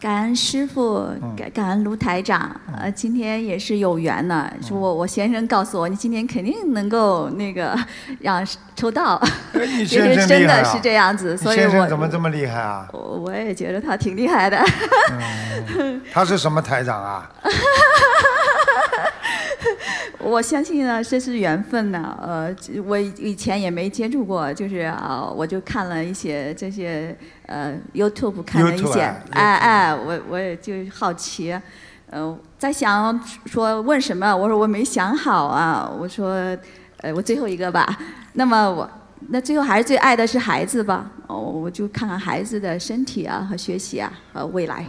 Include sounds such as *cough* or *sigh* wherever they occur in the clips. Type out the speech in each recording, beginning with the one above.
感恩师傅，感感恩卢台长，呃，今天也是有缘呢。我我先生告诉我，你今天肯定能够那个让抽到，今 *laughs* 天真的是这样子，所以先生怎么这么厉害啊？我我也觉得他挺厉害的。*laughs* 他是什么台长啊？*laughs* 我相信呢，这是缘分呐。呃，我以前也没接触过，就是啊，我就看了一些这些，呃，YouTube 看了一些，哎哎，我我也就好奇，嗯，在想说问什么，我说我没想好啊，我说，呃，我最后一个吧。那么我，那最后还是最爱的是孩子吧，哦，我就看看孩子的身体啊和学习啊和未来。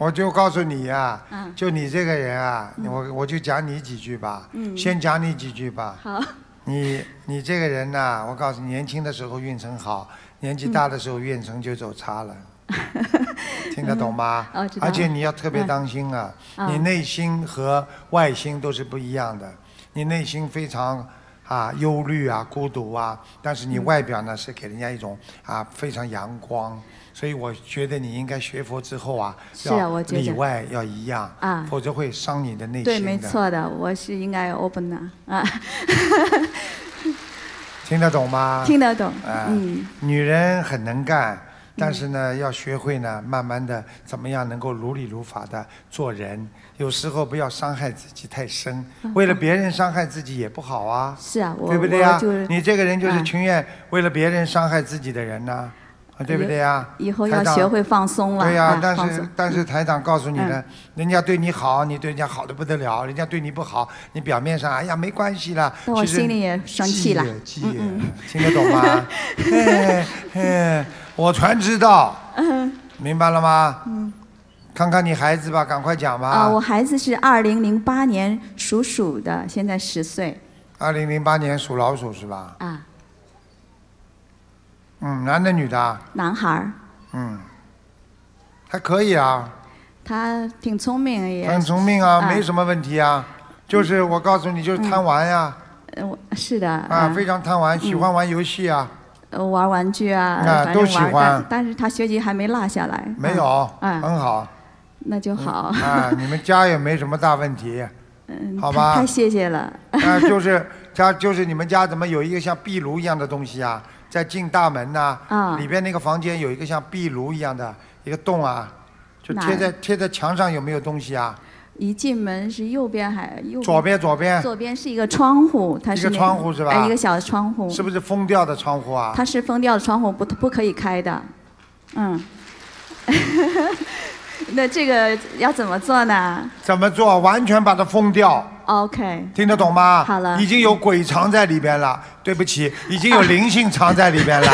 我就告诉你呀，就你这个人啊，我我就讲你几句吧，先讲你几句吧。好，你你这个人呐，我告诉，你，年轻的时候运程好，年纪大的时候运程就走差了。*laughs* 听得懂吗？而且你要特别当心啊，你内心和外心都是不一样的。你内心非常啊忧虑啊孤独啊，但是你外表呢是给人家一种啊非常阳光。所以我觉得你应该学佛之后啊，要里外要一样啊，否则会伤你的内心。的。对，没错的，我是应该 open 的啊。*laughs* 听得懂吗？听得懂。嗯。女人很能干，但是呢，要学会呢，慢慢的怎么样能够如理如法的做人。有时候不要伤害自己太深，为了别人伤害自己也不好啊。是啊，我。对不对啊？你这个人就是情愿为了别人伤害自己的人呢。对不对呀？以后要学会放松了。对呀，但是但是台长告诉你的，人家对你好，你对人家好的不得了；人家对你不好，你表面上哎呀没关系了。我心里也生气了。听得懂吗？*laughs* 我全知道。嗯。明白了吗？嗯。看看你孩子吧，赶快讲吧。啊，我孩子是二零零八年属鼠的，现在十岁。二零零八年属老鼠是吧？啊。嗯，男的女的？男孩儿。嗯，还可以啊。他挺聪明，也。很聪明啊，没什么问题啊。就是我告诉你，就是贪玩呀。嗯是的。啊，非常贪玩，喜欢玩游戏啊。呃，玩玩具啊，啊都喜欢。但是他学习还没落下来。没有。嗯，很好。那就好。啊，你们家也没什么大问题。嗯，好吧。太谢谢了。啊，就是家，就是你们家怎么有一个像壁炉一样的东西啊？在进大门呐，里边那个房间有一个像壁炉一样的一个洞啊，就贴在贴在墙上有没有东西啊？一进门是右边还右？左边左边。左边是一个窗户，它是一个窗户是吧？一个小窗户。是不是封掉的窗户啊？它是封掉的窗户，不不可以开的，嗯。*laughs* 那这个要怎么做呢？怎么做？完全把它封掉。OK，听得懂吗？好了，已经有鬼藏在里边了。对不起，*laughs* 已经有灵性藏在里边了。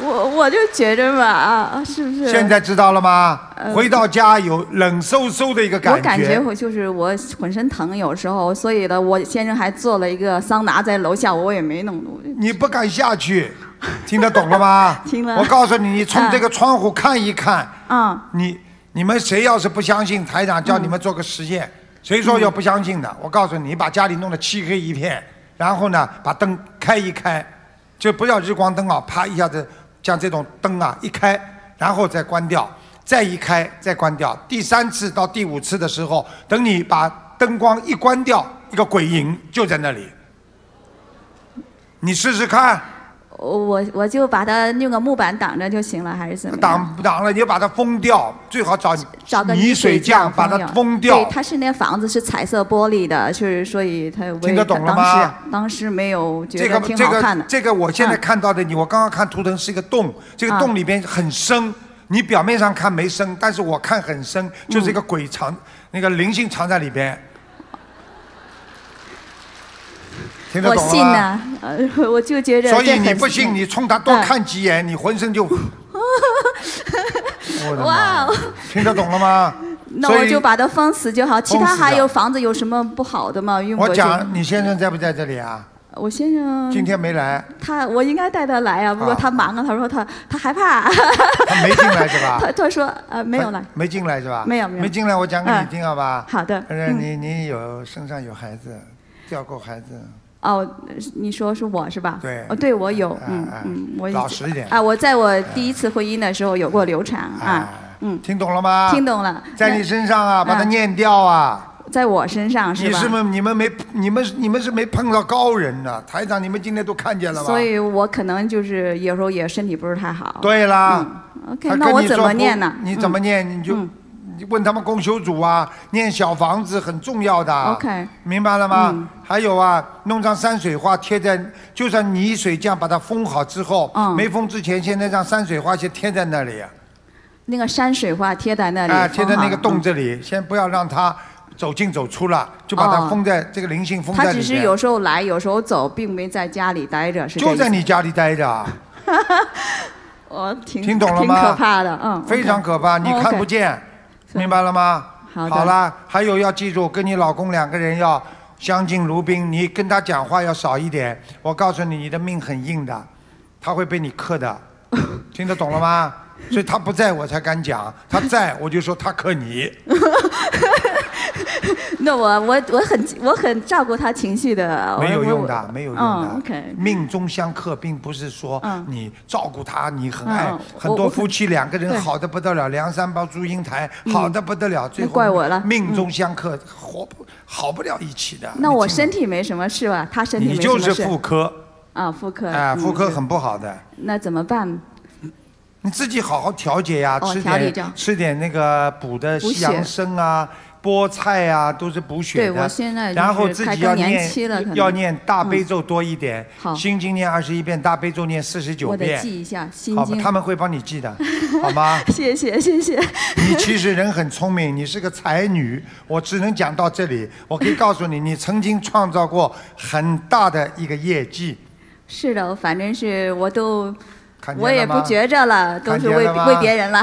*laughs* 我我就觉着嘛，啊，是不是？现在知道了吗？回到家有冷飕飕的一个感觉。我感觉我就是我浑身疼，有时候，所以呢，我先生还做了一个桑拿，在楼下，我也没那么多。你不敢下去，*laughs* 听得懂了吗？听了。我告诉你，你从这个窗户看一看。嗯。你你们谁要是不相信，台长叫你们做个实验。谁说要不相信的？我告诉你，把家里弄得漆黑一片，然后呢，把灯开一开，就不要日光灯啊，啪一下子将这种灯啊一开，然后再关掉，再一开，再关掉，第三次到第五次的时候，等你把灯光一关掉，一个鬼影就在那里，你试试看。我我就把它用个木板挡着就行了，还是怎么？挡挡了，你把它封掉，最好找找个泥水匠把它封掉。对，它是那房子是彩色玻璃的，就是所以它。听得懂了吗？当时没有，觉得挺好看的。这个，这个，这个，我现在看到的你，我刚刚看图腾是一个洞，这个洞里边很深，你表面上看没深，但是我看很深，就是一个鬼藏那个灵性藏在里边。听得懂吗？我信呢，*laughs* 我就觉得。所以你不信，你冲他多看几眼，你浑身就。*laughs* 哇哦！听得懂了吗？那我就把他封死就好。其他还有房子有什么不好的吗？我讲，你先生在不在这里啊？我先生今天没来。他，我应该带他来啊，不过他忙啊他说他他害怕。他没进来是吧？*laughs* 他他说呃没有来。没进来是吧？没有没有。没进来，我讲给你听好吧？好的。嗯、你你有身上有孩子，掉过孩子。哦，你说是我是吧？对，哦，对我有，嗯嗯，我老实一点啊。我在我第一次婚姻的时候有过流产啊，嗯，听懂了吗？听懂了，在你身上啊，把它念掉啊，在我身上是吧？你是？你们没你们你们是没碰到高人呢，台长，你们今天都看见了吧？所以我可能就是有时候也身体不是太好。对啦，OK，那我怎么念呢？你怎么念你就。问他们工修组啊，念小房子很重要的，明白了吗？还有啊，弄张山水画贴在，就算泥水匠把它封好之后，没封之前，现在让山水画先贴在那里。那个山水画贴在那里，贴在那个洞这里，先不要让它走进走出了，就把它封在这个灵性封在里面。他只是有时候来，有时候走，并没在家里待着，就在你家里待着。*laughs* 我听听懂了吗？挺可怕的，嗯，非常可怕，你看不见。明白了吗？好了，还有要记住，跟你老公两个人要相敬如宾。你跟他讲话要少一点。我告诉你，你的命很硬的，他会被你克的。听得懂了吗？所以他不在，我才敢讲；他在我，就说他克你。*laughs* 那我我我很我很照顾他情绪的。没有用的，没有用的。o k 命中相克，并不是说你照顾他，你很爱。很多夫妻两个人好的不得了，梁山伯、祝英台好的不得了，最后。怪我了。命中相克，活不好不了一起的。那我身体没什么事吧？他身体。你就是妇科。啊，妇科。啊，妇科很不好的。那怎么办？你自己好好调节呀，吃点吃点那个补的西洋参啊、菠菜啊，都是补血的。然后自己要念要念大悲咒多一点，心经念二十一遍，大悲咒念四十九遍。好，记一下心经，他们会帮你记的，好吗？*laughs* 谢谢谢谢。你其实人很聪明，你是个才女。我只能讲到这里。我可以告诉你，你曾经创造过很大的一个业绩。是的，反正是我都。我也不觉着了，都是为为别人了，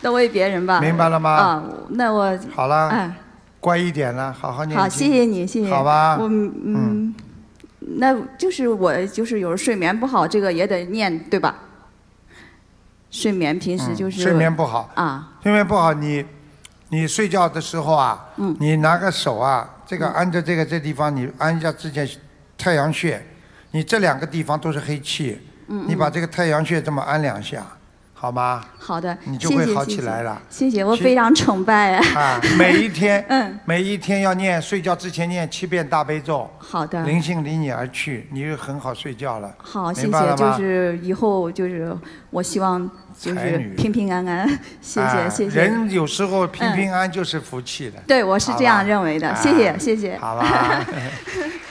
那 *laughs* 为别人吧。明白了吗？啊，那我好了，乖一点了，好好念。好，谢谢你，谢谢。好吧。嗯嗯，那就是我就是有时睡眠不好，这个也得念对吧？睡眠平时就是睡眠不好啊。睡眠不好，你你睡觉的时候啊，嗯，你拿个手啊，这个按着这个这地方，你按一下之前太阳穴。你这两个地方都是黑气，嗯，你把这个太阳穴这么按两下，好吗？好的，你就会好起来了。谢谢，我非常崇拜。啊，每一天，*laughs* 嗯，每一天要念，睡觉之前念七遍大悲咒。好的。灵性离你而去，你就很好睡觉了。好，谢谢。就是以后就是，我希望就是平平安安。*laughs* 谢谢谢谢。人有时候平平安安就是福气的。对，我是这样认为的。谢谢谢谢。好吧。*laughs*